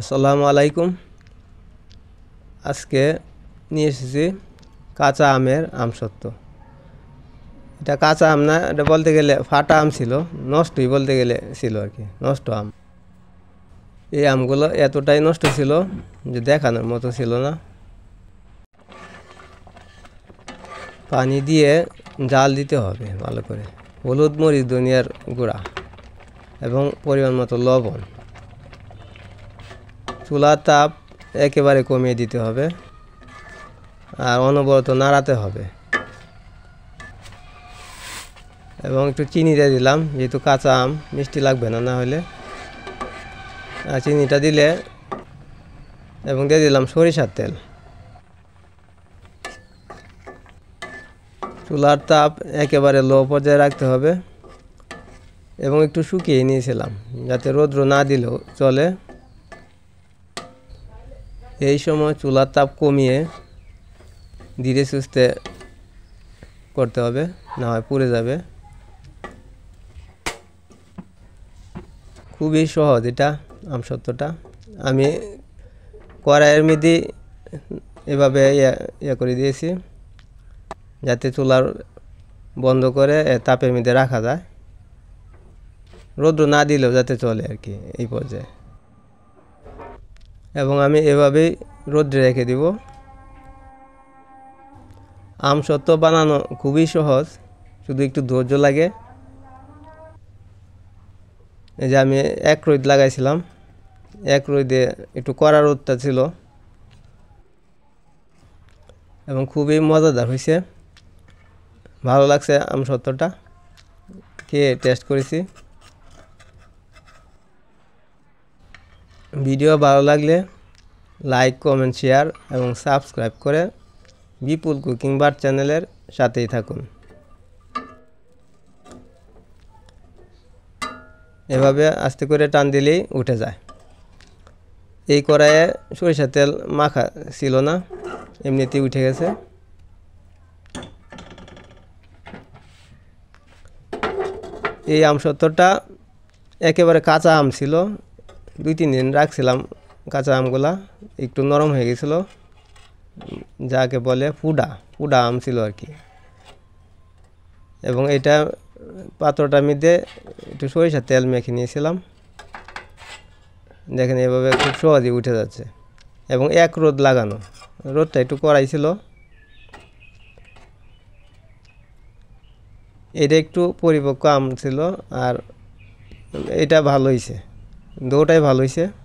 আসসালামু আলাইকুম আজকে নিয়ে এসেছি কাঁচা আমের আম সত্য এটা কাঁচা আম না এটা বলতে গেলে ফাটা আম ছিল নষ্টই বলতে গেলে ছিল আর কি নষ্ট আম এই আমগুলো এতটাই নষ্ট ছিল যে দেখানোর মতো ছিল না পানি দিয়ে জাল দিতে হবে ভালো করে হলুদ মরিচ দুনিয়ার গুঁড়া এবং পরিমাণ মতো লবণ চুলার তাপ একেবারে কমিয়ে দিতে হবে আর অনবরত নাড়াতে হবে এবং একটু চিনি দিয়ে দিলাম যেহেতু কাঁচা আম মিষ্টি লাগবে না না হলে আর চিনিটা দিলে এবং দিয়ে দিলাম সরিষার তেল চুলার তাপ একেবারে লো পর্যায়ে রাখতে হবে এবং একটু শুকিয়ে নিয়েছিলাম যাতে রৌদ্র না দিলেও চলে এই সময় চুলার তাপ কমিয়ে ধীরে সুস্থে করতে হবে না হয় পুড়ে যাবে খুবই সহজ এটা আমসত্বটা আমি কড়াইয়ের মধ্যে এভাবে ইয়ে করে দিয়েছি যাতে চুলার বন্ধ করে তাপের মধ্যে রাখা যায় রৌদ্র না দিলেও যাতে চলে আর কি এই পর্যায়ে এবং আমি এভাবেই রোদ্রে রেখে দিব আম সত্য বানানো খুবই সহজ শুধু একটু ধৈর্য লাগে এই যে আমি এক রোদ লাগাইছিলাম এক রোদে একটু কড়া রোদটা ছিল এবং খুবই মজাদার হয়েছে ভালো লাগছে আম সত্যটা কে টেস্ট করেছি ভিডিও ভালো লাগলে লাইক কমেন্ট শেয়ার এবং সাবস্ক্রাইব করে বিপুল কুকিং বার চ্যানেলের সাথেই থাকুন এভাবে আস্তে করে টান দিলেই উঠে যায় এই কড়াইয়ে সরিষা তেল মাখা ছিল না এমনিতেই উঠে গেছে এই আমসত্বটা একেবারে কাঁচা আম ছিল দুই তিন দিন রাখছিলাম কাঁচা আমগুলা একটু নরম হয়ে গেছিলো যাকে বলে পুডা পুডা আম ছিল আর কি এবং এটা পাত্রটা মধ্যে একটু সরিষার তেল মেখে নিয়েছিলাম দেখেন এভাবে খুব সহজেই উঠে যাচ্ছে এবং এক রোদ লাগানো রোদটা একটু করাই ছিল এটা একটু পরিপক্ক আম ছিল আর এটা ভালো হয়েছে दोटाई ভালো হইছে